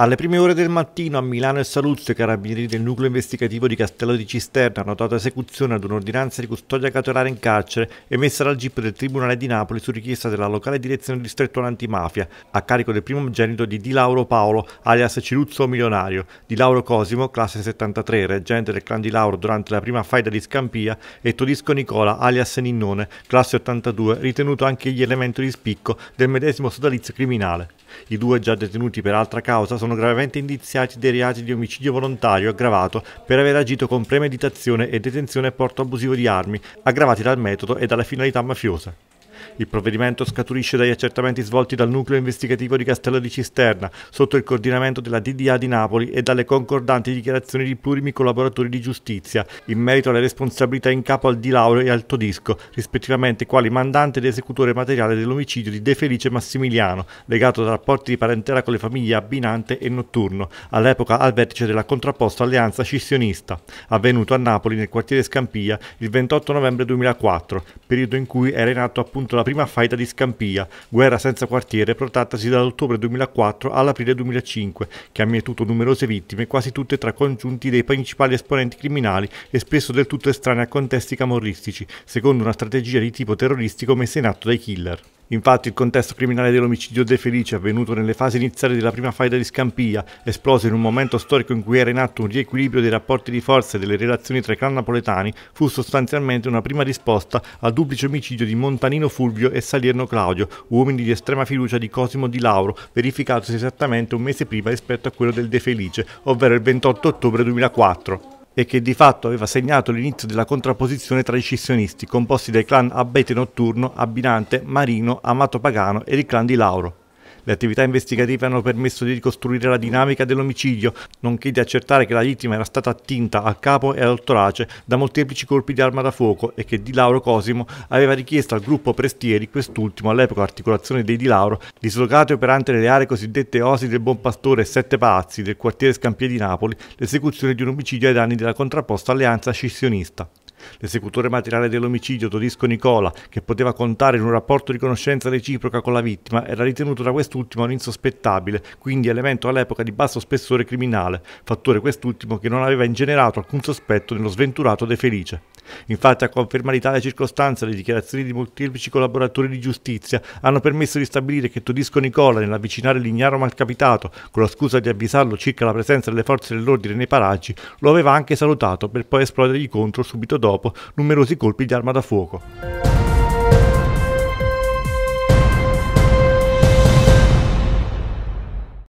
Alle prime ore del mattino a Milano e Saluzzo i carabinieri del nucleo investigativo di Castello di Cisterna hanno dato esecuzione ad un'ordinanza di custodia cautelare in carcere emessa dal GIP del Tribunale di Napoli su richiesta della locale direzione distrettuale antimafia a carico del primogenito di Di Lauro Paolo alias Ciruzzo Milionario, Di Lauro Cosimo, classe 73, reggente del clan Di Lauro durante la prima faida di Scampia e Todisco Nicola alias Ninnone, classe 82, ritenuto anche gli elemento di spicco del medesimo sodalizio criminale. I due già detenuti per altra causa sono sono gravemente indiziati dei reati di omicidio volontario aggravato per aver agito con premeditazione e detenzione e porto abusivo di armi, aggravati dal metodo e dalla finalità mafiosa. Il provvedimento scaturisce dagli accertamenti svolti dal nucleo investigativo di Castello di Cisterna, sotto il coordinamento della DDA di Napoli e dalle concordanti dichiarazioni di plurimi collaboratori di giustizia, in merito alle responsabilità in capo al Di Lauro e al Todisco, rispettivamente quali mandante ed esecutore materiale dell'omicidio di De Felice Massimiliano, legato da rapporti di parentela con le famiglie Abbinante e Notturno, all'epoca al vertice della contrapposta alleanza scissionista, avvenuto a Napoli nel quartiere Scampia il 28 novembre 2004, periodo in cui era in atto appunto contro la prima faida di Scampia, guerra senza quartiere protrattasi dall'ottobre 2004 all'aprile 2005, che ha mietuto numerose vittime, quasi tutte tra congiunti dei principali esponenti criminali e spesso del tutto estranei a contesti camorristici, secondo una strategia di tipo terroristico messa in atto dai killer. Infatti il contesto criminale dell'omicidio De Felice, avvenuto nelle fasi iniziali della prima faida di Scampia, esploso in un momento storico in cui era in atto un riequilibrio dei rapporti di forza e delle relazioni tra i clan napoletani, fu sostanzialmente una prima risposta al duplice omicidio di Montanino Fulvio e Salierno Claudio, uomini di estrema fiducia di Cosimo Di Lauro, verificatosi esattamente un mese prima rispetto a quello del De Felice, ovvero il 28 ottobre 2004 e che di fatto aveva segnato l'inizio della contrapposizione tra i scissionisti, composti dai clan Abete Notturno, Abinante, Marino, Amato Pagano ed il clan di Lauro. Le attività investigative hanno permesso di ricostruire la dinamica dell'omicidio, nonché di accertare che la vittima era stata attinta al capo e al torace da molteplici colpi di arma da fuoco e che Di Lauro Cosimo aveva richiesto al gruppo Prestieri, quest'ultimo all'epoca articolazione dei Di Lauro, dislocato e operante nelle aree cosiddette Osi del Buon Pastore e Sette Palazzi del quartiere Scampia di Napoli, l'esecuzione di un omicidio ai danni della contrapposta alleanza scissionista. L'esecutore materiale dell'omicidio, Todisco Nicola, che poteva contare in un rapporto di conoscenza reciproca con la vittima, era ritenuto da quest'ultimo un insospettabile, quindi elemento all'epoca di basso spessore criminale, fattore quest'ultimo che non aveva ingenerato alcun sospetto nello sventurato De Felice. Infatti, a confermare tale circostanza, le dichiarazioni di molteplici collaboratori di giustizia hanno permesso di stabilire che Todisco Nicola, nell'avvicinare l'ignaro malcapitato con la scusa di avvisarlo circa la presenza delle forze dell'ordine nei paraggi, lo aveva anche salutato per poi esplodergli contro subito dopo numerosi colpi di arma da fuoco.